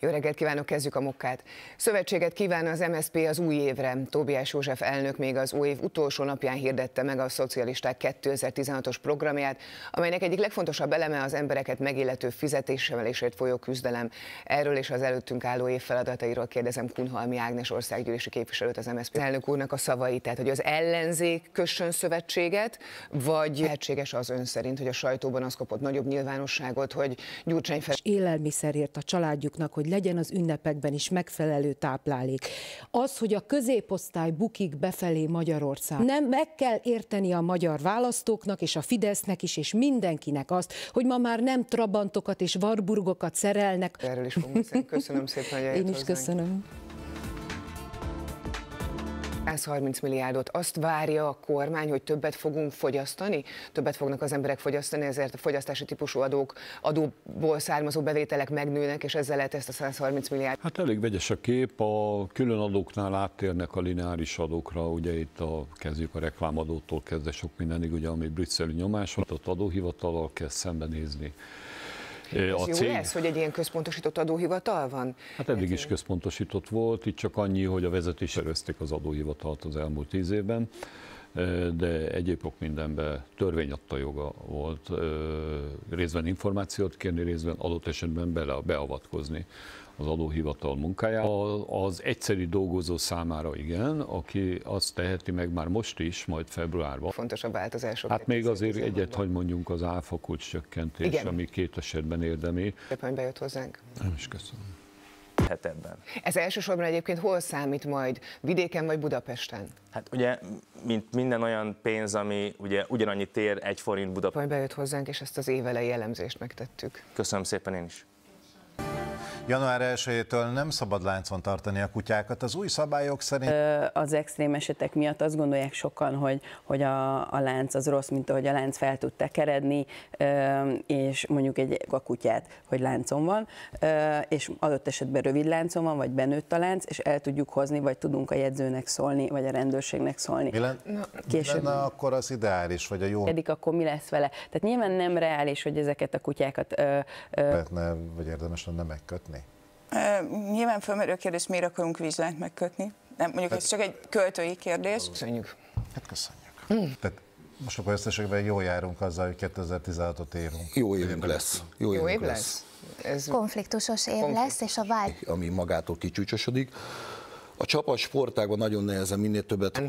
Jó reggelt kívánok, kezdjük a munkát. Szövetséget kíván az MSP az új évre. Tóbiás József elnök még az új év utolsó napján hirdette meg a szocialisták 2016-os programját, amelynek egyik legfontosabb eleme az embereket megillető fizetésemelésért folyó küzdelem. Erről és az előttünk álló év feladatairól kérdezem Kunhalmi Ágnes országgyűlési képviselőt az MSP elnök úrnak a szavait, tehát hogy az ellenzék kössön szövetséget, vagy lehetséges az ön szerint, hogy a sajtóban az kapott nagyobb nyilvánosságot, hogy Gyurcsány fel élelmiszerért a családjuknak, hogy hogy legyen az ünnepekben is megfelelő táplálék. Az, hogy a középosztály bukik befelé Magyarország. Nem, meg kell érteni a magyar választóknak és a Fidesznek is, és mindenkinek azt, hogy ma már nem trabantokat és varburgokat szerelnek. Erről is fogunk Köszönöm szépen, hogy Én is hozzánk. köszönöm. 130 milliárdot. Azt várja a kormány, hogy többet fogunk fogyasztani, többet fognak az emberek fogyasztani, ezért a fogyasztási típusú adók, adóból származó bevételek megnőnek, és ezzel lehet ezt a 130 milliárd. Hát elég vegyes a kép, a külön adóknál áttérnek a lineáris adókra, ugye itt a, kezdjük a reklámadótól kezdve sok mindenig, ugye ami brüsszeli nyomás, ott adóhivatalal kell szembenézni a jó cég... lesz, hogy egy ilyen központosított adóhivatal van? Hát eddig is központosított volt, itt csak annyi, hogy a vezetés erőzték az adóhivatalt az elmúlt tíz évben de egyéb ok mindenben törvény adta joga volt részben információt kérni, részben adott esetben bele, beavatkozni az adóhivatal munkájába. Az egyszerű dolgozó számára igen, aki azt teheti meg már most is, majd februárban. Fontos a változások. Hát még azért egyet hagy mondjunk az áfa csökkentés, igen. ami két esetben érdemi. Szépen bejött hozzánk. Nem is köszönöm. Hetedben. Ez elsősorban egyébként hol számít majd? Vidéken vagy Budapesten? Hát ugye, mint minden olyan pénz, ami ugye ugyanannyi tér egy forint Budapesten. Majd bejött hozzánk, és ezt az évelei elemzést megtettük. Köszönöm szépen én is. Január 1-től nem szabad láncon tartani a kutyákat. Az új szabályok szerint... Az extrém esetek miatt azt gondolják sokan, hogy, hogy a, a lánc az rossz, mint ahogy a lánc fel tud tekeredni, és mondjuk egy a kutyát, hogy láncon van, és adott esetben rövid láncon van, vagy benőtt a lánc, és el tudjuk hozni, vagy tudunk a jegyzőnek szólni, vagy a rendőrségnek szólni. Mi lenne, Később. lenne akkor az ideális, vagy a jó? Eddig akkor mi lesz vele? Tehát nyilván nem reális, hogy ezeket a kutyákat... Ö, ö... Lehetne, vagy érdemes lenne megkötni? Nyilván fölmerül a kérdés, miért akarunk vizsgát megkötni. Nem, mondjuk hát, ez csak egy költői kérdés. Köszönjük. Hát köszönjük. Hmm. Tehát most akkor összességben jól járunk azzal, hogy 2016-ot érünk. Jó évünk lesz. Jó, jó év lesz. lesz. Ez konfliktusos év konfliktus. lesz, és a vágy... Ami magától kicsúcsosodik a csapat sportágban nagyon nehezen minél többet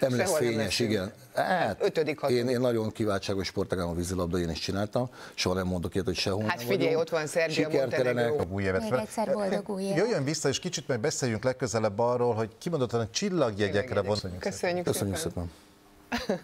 nem lesz fényes, nem igen. Hát, Ötödik, én, én nagyon kiváltságos sportágában vízilabda, én is csináltam, soha nem mondok ilyet, hogy sehol Hát figyelj, vagyunk. ott van Szerbia, Sikertelenek. Még egyszer boldog új évet. Jöjjön vissza, és kicsit meg beszéljünk legközelebb arról, hogy kimondottan a csillagjegyekre vonatkozik. Köszönjük, Köszönjük szépen. szépen.